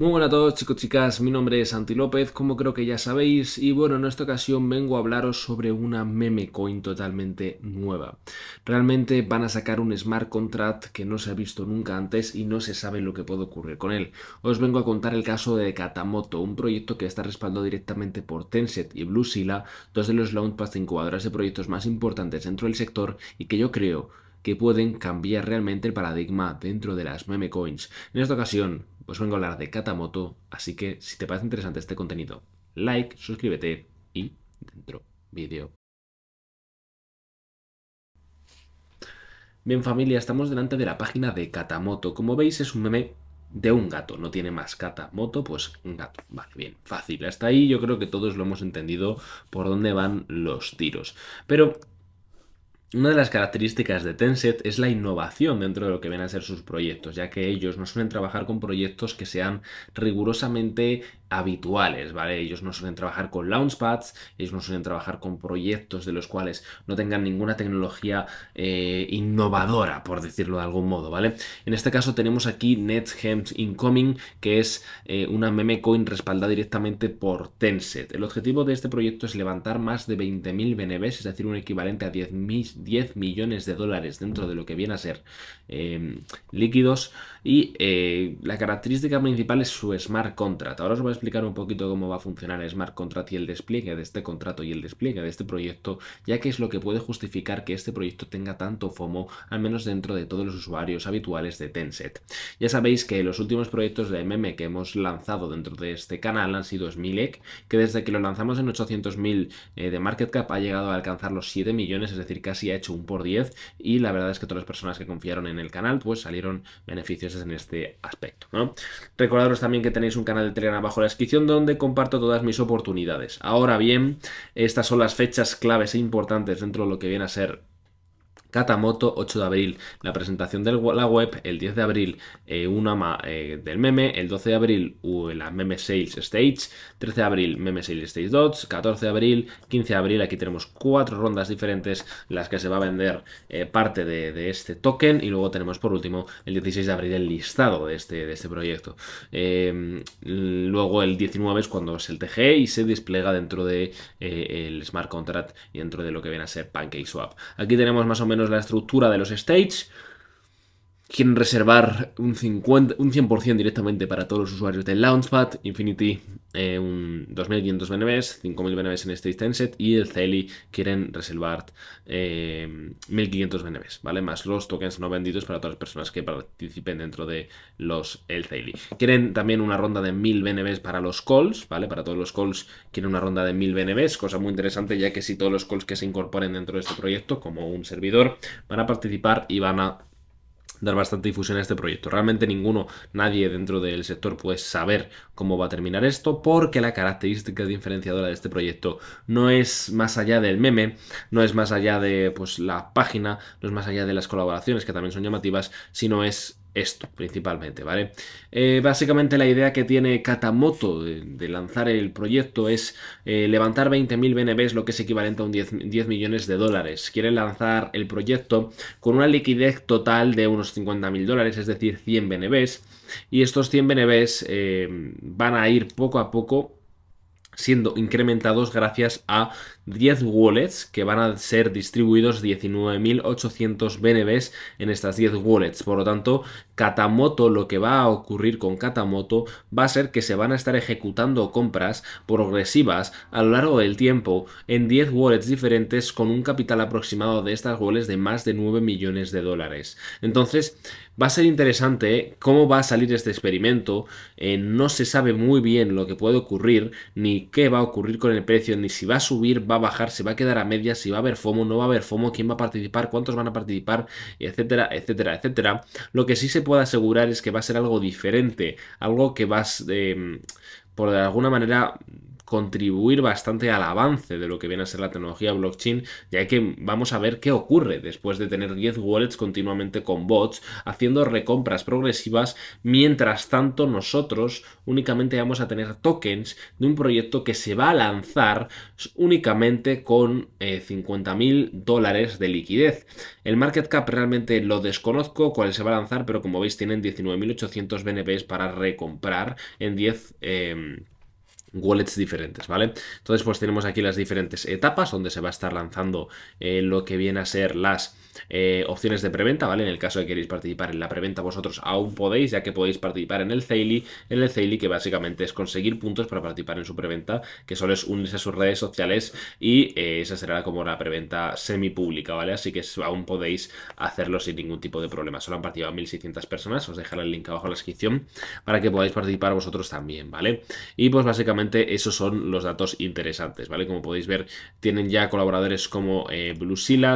Muy buenas a todos chicos chicas, mi nombre es Santi López, como creo que ya sabéis, y bueno, en esta ocasión vengo a hablaros sobre una meme coin totalmente nueva. Realmente van a sacar un smart contract que no se ha visto nunca antes y no se sabe lo que puede ocurrir con él. Os vengo a contar el caso de Katamoto, un proyecto que está respaldado directamente por Tencent y BlueSila, dos de los Launchpad incubadoras de proyectos más importantes dentro del sector y que yo creo que pueden cambiar realmente el paradigma dentro de las meme coins. En esta ocasión, os pues vengo a hablar de Katamoto, así que si te parece interesante este contenido, like, suscríbete y dentro vídeo. Bien familia, estamos delante de la página de Katamoto. Como veis es un meme de un gato, no tiene más katamoto pues un gato. Vale, bien, fácil. Hasta ahí yo creo que todos lo hemos entendido por dónde van los tiros. Pero una de las características de Tencent es la innovación dentro de lo que ven a ser sus proyectos, ya que ellos no suelen trabajar con proyectos que sean rigurosamente habituales, ¿vale? Ellos no suelen trabajar con launchpads, ellos no suelen trabajar con proyectos de los cuales no tengan ninguna tecnología eh, innovadora, por decirlo de algún modo, ¿vale? En este caso tenemos aquí NetHems Incoming, que es eh, una meme coin respaldada directamente por TenSet. El objetivo de este proyecto es levantar más de 20.000 BNBs, es decir, un equivalente a 10, 10, millones de dólares dentro de lo que viene a ser em, líquidos. Y eh, la característica principal es su smart contract. Ahora os voy a explicar un poquito cómo va a funcionar el smart contract y el despliegue de este contrato y el despliegue de este proyecto, ya que es lo que puede justificar que este proyecto tenga tanto FOMO, al menos dentro de todos los usuarios habituales de Tenset. Ya sabéis que los últimos proyectos de MM que hemos lanzado dentro de este canal han sido Smilek, que desde que lo lanzamos en 800.000 eh, de market cap ha llegado a alcanzar los 7 millones, es decir, casi ha hecho un por 10 y la verdad es que todas las personas que confiaron en el canal pues salieron beneficiosas en este aspecto. ¿no? Recordaros también que tenéis un canal de Telegram abajo descripción donde comparto todas mis oportunidades. Ahora bien, estas son las fechas claves e importantes dentro de lo que viene a ser Katamoto, 8 de abril, la presentación de la web, el 10 de abril, eh, una eh, del meme, el 12 de abril, la meme sales stage, 13 de abril, meme sales stage dots, 14 de abril, 15 de abril, aquí tenemos cuatro rondas diferentes, las que se va a vender eh, parte de, este token, y luego tenemos por último el 16 de abril el listado de este, de este proyecto. Em, luego el 19 es cuando es el TG y se desplega dentro de eh, el smart contract y dentro de lo que viene a ser PancakeSwap. Aquí tenemos más o menos la estructura de los states quieren reservar un, 50, un 100% directamente para todos los usuarios del Launchpad, Infinity eh, un 2.500 BNBs, 5.000 BNBs en State set y el CELI quieren reservar 1.500 eh, BNBs, ¿vale? Más los tokens no vendidos para todas las personas que participen dentro de los el CELI. Quieren también una ronda de 1.000 BNBs para los calls, ¿vale? Para todos los calls quieren una ronda de 1.000 BNBs, cosa muy interesante ya que si todos los calls que se incorporen dentro de este proyecto como un servidor van a participar y van a dar bastante difusión a este proyecto. Realmente ninguno, nadie dentro del sector puede saber cómo va a terminar esto porque la característica diferenciadora de este proyecto no es más allá del meme, no es más allá de pues, la página, no es más allá de las colaboraciones que también son llamativas, sino es esto principalmente, ¿vale? Eh, básicamente la idea que tiene Katamoto de, lanzar el proyecto es eh, levantar 20.000 BNBs, lo que es equivalente a un 10, millones de dólares. Quiere lanzar el proyecto con una liquidez total de unos 50.000 dólares, es decir, 100 BNBs. Y estos 100 BNBs eh, van a ir poco a poco siendo incrementados gracias a 10 wallets que van a ser distribuidos 19.800 BNBs en estas 10 wallets. Por lo tanto, Katamoto, lo que va a ocurrir con Katamoto va a ser que se van a estar ejecutando compras progresivas a lo largo del tiempo en 10 wallets diferentes con un capital aproximado de estas wallets de más de 9 millones de dólares. Entonces, va a ser interesante cómo va a salir este experimento. Eh, no se sabe muy bien lo que puede ocurrir, ni qué va a ocurrir con el precio, ni si va a subir, va a bajar, se va a quedar a medias, si va a haber FOMO, no va a haber FOMO, quién va a participar, cuántos van a participar, etcétera, etcétera, etcétera. Lo que sí se puede asegurar es que va a ser algo diferente, algo que vas, em, por de alguna manera, contribuir bastante al avance de lo que viene a ser la tecnología blockchain, ya que vamos a ver qué ocurre después de tener 10 wallets continuamente con bots, haciendo recompras progresivas, mientras tanto nosotros únicamente vamos a tener tokens de un proyecto que se va a lanzar únicamente con eh, 50.000 dólares de liquidez. El market cap realmente lo desconozco, cuál se va a lanzar, pero como veis tienen 19.800 BNPs para recomprar en 10 wallets diferentes, ¿vale? Entonces, pues tenemos aquí las diferentes etapas donde se va a estar lanzando eh, lo que viene a ser las eh, opciones de preventa, ¿vale? En el caso de que queréis participar en la preventa, vosotros aún podéis, ya que podéis participar en el Zaily, en el Zaily que básicamente es conseguir puntos para participar en su preventa, que solo es unirse a sus redes sociales y eh, esa será como la preventa semi pública, ¿vale? Así que aún podéis hacerlo sin ningún tipo de problema. Solo han participado 1600 personas, os dejaré el link abajo en la descripción para que podáis participar vosotros también, ¿vale? Y pues básicamente esos son los datos interesantes, ¿vale? Como podéis ver, tienen ya colaboradores como eh,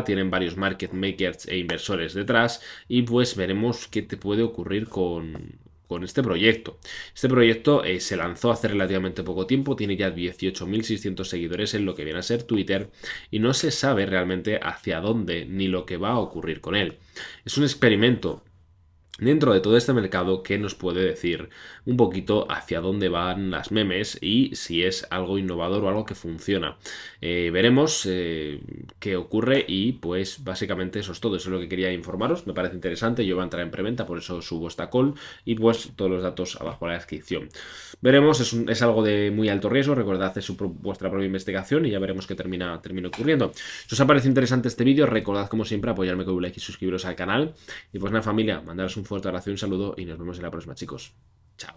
tienen varios market makers e inversores detrás y pues veremos qué te puede ocurrir con, este proyecto. Este proyecto eh, se lanzó hace relativamente poco tiempo, tiene ya 18.600 seguidores en lo que viene a ser Twitter y no se sabe realmente hacia dónde ni lo que va a ocurrir con él. Es un experimento dentro de todo este mercado ¿qué nos puede decir un poquito hacia dónde van las memes y si es algo innovador o algo que funciona. Eh, veremos eh, qué ocurre y pues básicamente eso es todo, eso es lo que quería informaros, me parece interesante, yo voy a entrar en preventa, por eso subo esta call y pues todos los datos abajo en la descripción. Veremos, es, algo de muy alto riesgo, recordad hacer vuestra propia investigación y ya veremos qué termina, ocurriendo. Si os ha parecido interesante este vídeo, recordad como siempre apoyarme con un like y suscribiros al canal y pues nada familia, mandaros un un fuerte abrazo un saludo y nos vemos en la próxima, chicos. Chao.